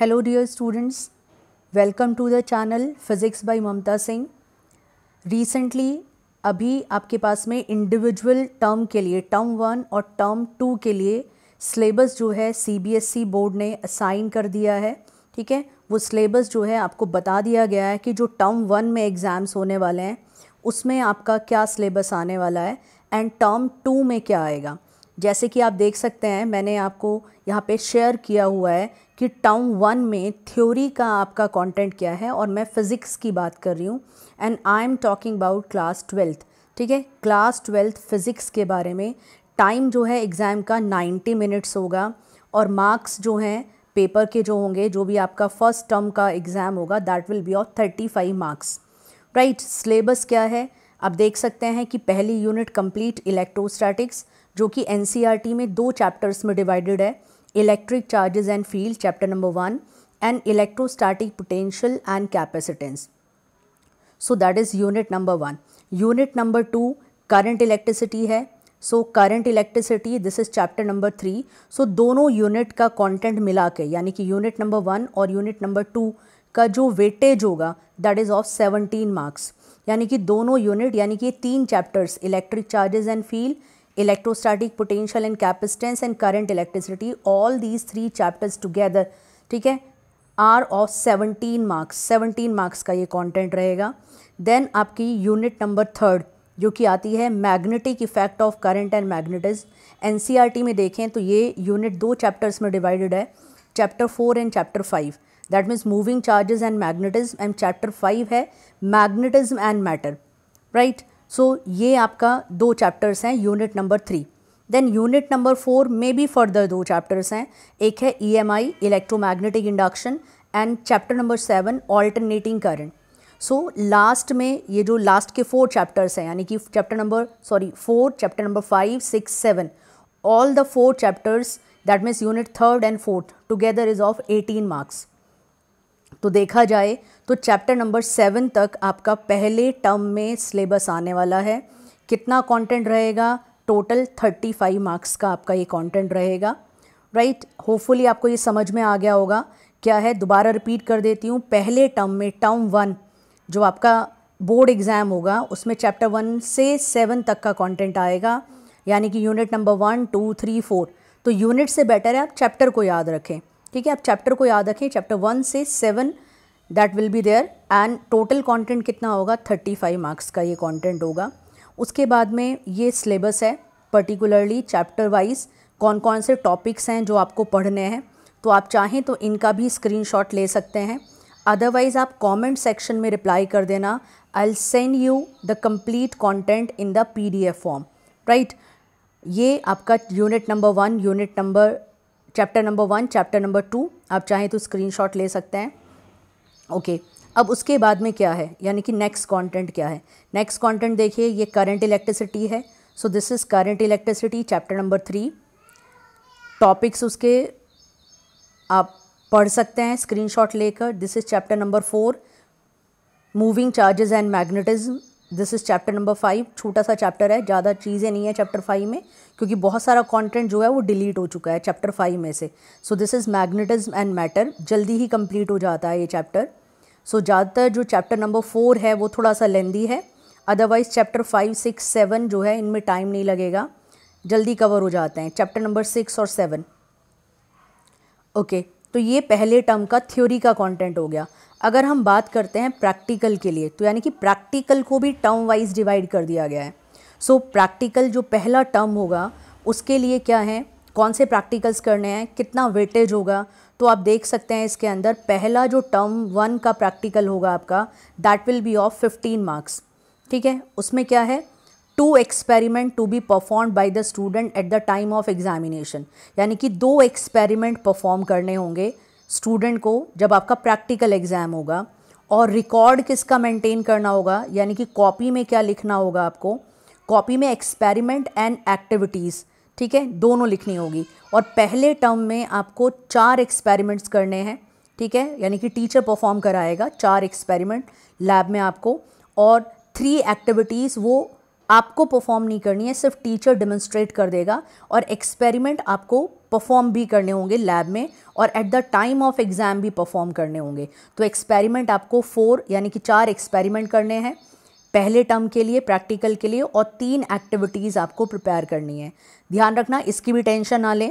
Hello dear students welcome to the channel physics by Mamta Singh recently अभी आपके पास में इंडिविजुअल टर्म के लिए टर्म वन और टर्म टू के लिए सिलेबस जो है सीबीएसई बोर्ड e ने असाइन कर दिया है ठीक है वो सिलेबस जो है आपको बता दिया गया है कि जो टर्म वन में एग्ज़ाम्स होने वाले हैं उसमें आपका क्या सिलेबस आने वाला है एंड टर्म टू में क्या आएगा जैसे कि आप देख सकते हैं मैंने आपको यहाँ पे शेयर किया हुआ है कि टाउन वन में थ्योरी का आपका कंटेंट क्या है और मैं फ़िज़िक्स की बात कर रही हूँ and I am talking about class twelfth ठीक है क्लास ट्वेल्थ फ़िज़िक्स के बारे में टाइम जो है एग्ज़ाम का नाइन्टी मिनट्स होगा और मार्क्स जो हैं पेपर के जो होंगे जो भी आपका फर्स्ट टर्म का एग्ज़ाम होगा that will be of thirty five marks right syllabus क्या है आप देख सकते हैं कि पहली यूनिट कंप्लीट इलेक्ट्रोस्टैटिक्स जो कि एन e में दो चैप्टर्स में डिवाइडेड है electric charges and field chapter number 1 and electrostatic potential and capacitance so that is unit number 1 unit number 2 current electricity है so current electricity this is chapter number three so दोनों unit का content मिला के यानी कि unit number one और unit number two का जो वेटेज होगा that is of seventeen marks यानी कि दोनों यूनिट यानी कि तीन chapters electric charges and field electrostatic potential and capacitance and current electricity all these three chapters together ठीक है are of seventeen marks seventeen marks का ये कंटेंट रहेगा देन आपकी यूनिट नंबर थर्ड जो कि आती है magnetic effect of current and magnetism एन में देखें तो ये यूनिट दो चैप्टर्स में डिवाइडेड है chapter four and chapter five that means moving charges and magnetism and chapter five है magnetism and matter right so so, ये आपका दो चैप्टर्स हैं unit number three then unit number four में भी फर्दर दो चैप्टर्स हैं एक है E M I electromagnetic induction and chapter number seven alternating current so last में ये जो लास्ट के फोर चैप्टर्स हैं यानी कि chapter number sorry four chapter number five six seven all the four chapters that means unit third and fourth together is of eighteen marks तो देखा जाए तो चैप्टर नंबर सेवन तक आपका पहले टर्म में सिलेबस आने वाला है कितना कंटेंट रहेगा टोटल थर्टी फाइव मार्क्स का आपका ये कंटेंट रहेगा राइट right? होपफुली आपको ये समझ में आ गया होगा क्या है दोबारा रिपीट कर देती हूँ पहले टर्म में टर्म वन जो आपका बोर्ड एग्ज़ाम होगा उसमें चैप्टर वन से सेवन तक का कंटेंट आएगा यानी कि unit number one two three four तो यूनिट से बेटर है आप चैप्टर को याद रखें ठीक है आप चैप्टर को याद रखें चैप्टर वन से seven that will be there and total content कितना होगा 35 मार्क्स का ये कंटेंट होगा उसके बाद में ये सिलेबस है पर्टिकुलरली चैप्टर वाइज कौन कौन से टॉपिक्स हैं जो आपको पढ़ने हैं तो आप चाहें तो इनका भी स्क्रीनशॉट ले सकते हैं अदरवाइज़ आप कमेंट सेक्शन में रिप्लाई कर देना I'll send you the complete content in the PDF form right ये आपका unit number one unit number chapter number one chapter number two आप चाहें तो स्क्रीनशॉट ले सकते हैं ओके अब उसके बाद में क्या है यानी कि नेक्स्ट कंटेंट क्या है नेक्स्ट कंटेंट देखिए ये करंट इलेक्ट्रिसिटी है so this is current electricity chapter number three topics उसके आप पढ़ सकते हैं स्क्रीनशॉट लेकर this is chapter number four moving charges and magnetism this is chapter number five छोटा सा चैप्टर है ज़्यादा चीज़ें नहीं है चैप्टर फाइव में क्योंकि बहुत सारा कंटेंट जो है वो डिलीट हो चुका है चैप्टर फाइव में से so this is magnetism and matter जल्दी ही कंप्लीट हो जाता है ये चैप्टर सो so, ज़्यादातर जो चैप्टर नंबर फोर है वो थोड़ा सा लेंदी है otherwise chapter five six seven जो है इनमें टाइम नहीं लगेगा जल्दी कवर हो जाते हैं चैप्टर नंबर सिक्स और सेवन ओके okay, तो ये पहले टर्म का थ्योरी का कंटेंट हो गया अगर हम बात करते हैं प्रैक्टिकल के लिए तो यानी कि प्रैक्टिकल को भी टर्म वाइज डिवाइड कर दिया गया है सो so, प्रैक्टिकल जो पहला टर्म होगा उसके लिए क्या है कौन से प्रैक्टिकल्स करने हैं कितना वेटेज होगा तो आप देख सकते हैं इसके अंदर पहला जो टर्म वन का प्रैक्टिकल होगा आपका that will be of fifteen marks ठीक है उसमें क्या है two experiment to be perform by the student at the time of examination यानी कि दो एक्सपेरिमेंट परफॉर्म करने होंगे स्टूडेंट को जब आपका प्रैक्टिकल एग्ज़ाम होगा और रिकॉर्ड किसका मेंटेन करना होगा यानी कि कॉपी में क्या लिखना होगा आपको कॉपी में एक्सपेरिमेंट एंड एक्टिविटीज़ ठीक है दोनों लिखनी होगी और पहले टर्म में आपको चार एक्सपेरिमेंट्स करने हैं ठीक है यानी कि टीचर परफॉर्म कराएगा चार एक्सपेरिमेंट लैब में आपको और थ्री एक्टिविटीज़ वो आपको परफॉर्म नहीं करनी है सिर्फ टीचर डेमोन्स्ट्रेट कर देगा और एक्सपेरिमेंट आपको परफॉर्म भी करने होंगे लैब में और at the time of exam भी परफॉर्म करने होंगे तो एक्सपेरिमेंट आपको फोर यानी कि चार एक्सपेरिमेंट करने हैं पहले टर्म के लिए प्रैक्टिकल के लिए और तीन एक्टिविटीज़ आपको प्रिपेयर करनी है ध्यान रखना इसकी भी टेंशन ना लें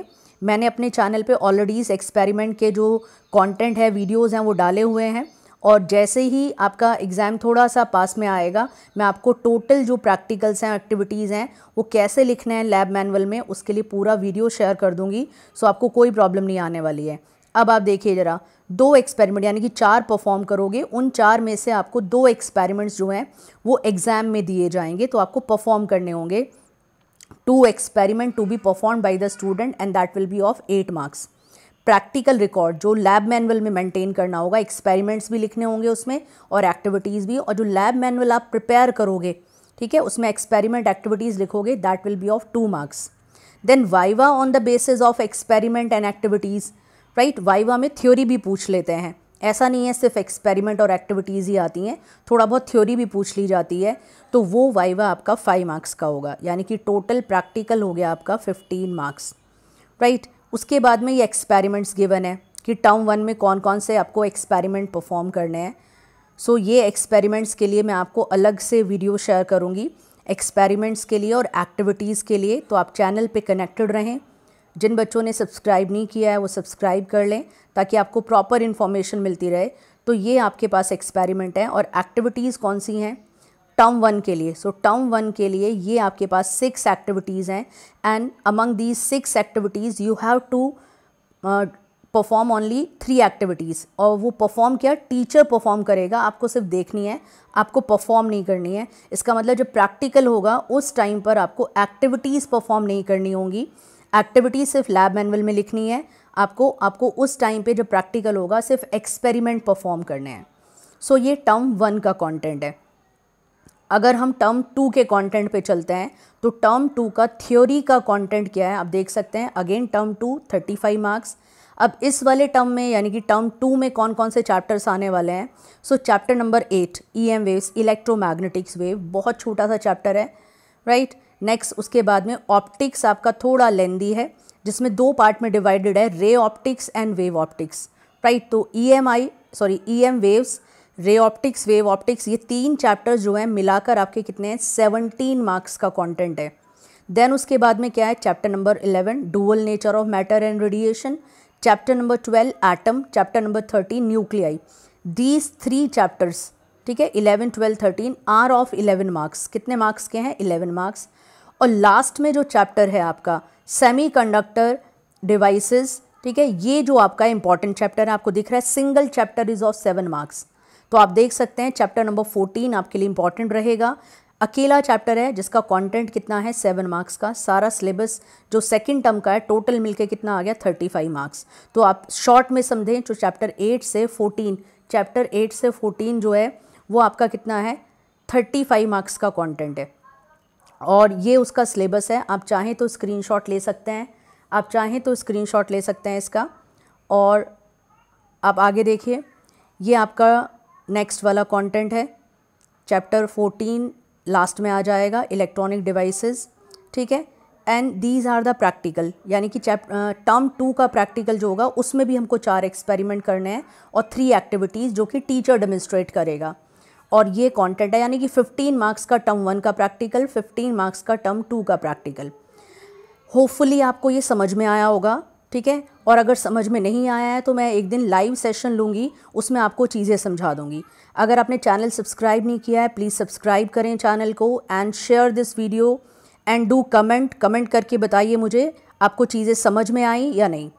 मैंने अपने चैनल पे ऑलरेडी इस एक्सपेरिमेंट के जो कंटेंट है वीडियोस हैं वो डाले हुए हैं और जैसे ही आपका एग्ज़ाम थोड़ा सा पास में आएगा मैं आपको टोटल जो प्रैक्टिकल्स हैं एक्टिविटीज़ हैं वो कैसे लिखने हैं लैब मैनुअल में उसके लिए पूरा वीडियो शेयर कर दूंगी सो आपको कोई प्रॉब्लम नहीं आने वाली है अब आप देखिए ज़रा दो एक्सपेरिमेंट यानी कि चार परफॉर्म करोगे उन चार में से आपको दो एक्सपेरिमेंट्स जो हैं वो एग्ज़ाम में दिए जाएंगे तो आपको परफॉर्म करने होंगे two experiment to be perform by the student and that will be of eight marks practical record जो लैब मैनुअल में मेंटेन करना होगा एक्सपेरिमेंट्स भी लिखने होंगे उसमें और एक्टिविटीज़ भी और जो लैब मैनुअल आप प्रिपेयर करोगे ठीक है उसमें एक्सपेरिमेंट एक्टिविटीज़ लिखोगे that will be of two marks then viva on the basis of experiment and activities right viva में थ्योरी भी पूछ लेते हैं ऐसा नहीं है सिर्फ एक्सपेरिमेंट और एक्टिविटीज़ ही आती हैं थोड़ा बहुत थ्योरी भी पूछ ली जाती है तो वो वाइवा आपका फाइव मार्क्स का होगा यानी कि टोटल प्रैक्टिकल हो गया आपका फिफ्टीन मार्क्स राइट उसके बाद में ये एक्सपेरिमेंट्स गिवन है कि टर्म वन में कौन कौन से आपको एक्सपेरिमेंट परफॉर्म करने हैं सो so, ये एक्सपेरिमेंट्स के लिए मैं आपको अलग से वीडियो शेयर करूँगी एक्सपेरिमेंट्स के लिए और एक्टिविटीज़ के लिए तो आप चैनल पे कनेक्टेड रहें जिन बच्चों ने सब्सक्राइब नहीं किया है वो सब्सक्राइब कर लें ताकि आपको प्रॉपर इन्फॉर्मेशन मिलती रहे तो ये आपके पास एक्सपेरिमेंट है और एक्टिविटीज़ कौन सी हैं टर्म वन के लिए सो टर्म वन के लिए ये आपके पास सिक्स एक्टिविटीज़ हैं and among these six activities you have to perform only three activities और वो परफॉर्म क्या टीचर परफॉर्म करेगा आपको सिर्फ देखनी है आपको परफॉर्म नहीं करनी है इसका मतलब जब प्रैक्टिकल होगा उस टाइम पर आपको एक्टिविटीज़ परफॉर्म नहीं करनी होंगी एक्टिविटी सिर्फ लैब मैनुअल में लिखनी है आपको आपको उस टाइम पे जब प्रैक्टिकल होगा सिर्फ एक्सपेरिमेंट परफॉर्म करने हैं सो so, ये टर्म वन का कंटेंट है अगर हम टर्म टू के कंटेंट पे चलते हैं तो टर्म टू का थ्योरी का कंटेंट क्या है आप देख सकते हैं again term two thirty five marks अब इस वाले टर्म में यानी कि टर्म टू में कौन कौन से चैप्टर्स आने वाले हैं so chapter number eight E M waves electromagnetics wave बहुत छोटा सा चैप्टर है राइट right? नेक्स्ट उसके बाद में ऑप्टिक्स आपका थोड़ा लेंदी है जिसमें दो पार्ट में डिवाइडेड है ray optics and wave optics right तो E sorry E waves ray optics wave optics ये तीन चैप्टर्स जो हैं मिलाकर आपके कितने हैं सेवनटीन मार्क्स का कॉन्टेंट है देन उसके बाद में क्या है chapter number eleven dual nature of matter and radiation chapter number twelve atom chapter number thirteen nuclei these three chapters ठीक है eleven twelve thirteen are of eleven marks कितने मार्क्स के हैं इलेवन मार्क्स और लास्ट में जो chapter है आपका सेमी कंडक्टर डिवाइसेस ठीक है ये जो आपका इंपॉर्टेंट चैप्टर है आपको दिख रहा है single chapter is of seven marks तो आप देख सकते हैं चैप्टर नंबर फोर्टीन आपके लिए इंपॉर्टेंट रहेगा अकेला चैप्टर है जिसका कंटेंट कितना है सेवन मार्क्स का सारा सिलेबस जो सेकंड टर्म का है टोटल मिलके कितना आ गया थर्टी फाइव मार्क्स तो आप शॉर्ट में समझें जो चैप्टर एट से फोर्टीन चैप्टर एट से फोर्टीन जो है वो आपका कितना है थर्टी फाइव मार्क्स का कॉन्टेंट है और ये उसका सिलेबस है आप चाहें तो स्क्रीनशॉट ले सकते हैं आप चाहें तो स्क्रीनशॉट ले सकते हैं इसका और आप आगे देखिए ये आपका नेक्स्ट वाला कंटेंट है चैप्टर 14 लास्ट में आ जाएगा इलेक्ट्रॉनिक डिवाइसेस ठीक है and these are the practical यानी कि चैप टर्म टू का प्रैक्टिकल जो होगा उसमें भी हमको चार एक्सपेरिमेंट करने हैं और थ्री एक्टिविटीज़ जो कि टीचर डेमोन्स्ट्रेट करेगा और ये कंटेंट है यानी कि 15 मार्क्स का टर्म वन का प्रैक्टिकल 15 मार्क्स का टर्म टू का प्रैक्टिकल होपफुली आपको ये समझ में आया होगा ठीक है और अगर समझ में नहीं आया है तो मैं एक दिन लाइव सेशन लूँगी उसमें आपको चीज़ें समझा दूँगी अगर आपने चैनल सब्सक्राइब नहीं किया है प्लीज़ सब्सक्राइब करें चैनल को and share this video and do comment comment करके बताइए मुझे आपको चीज़ें समझ में आई या नहीं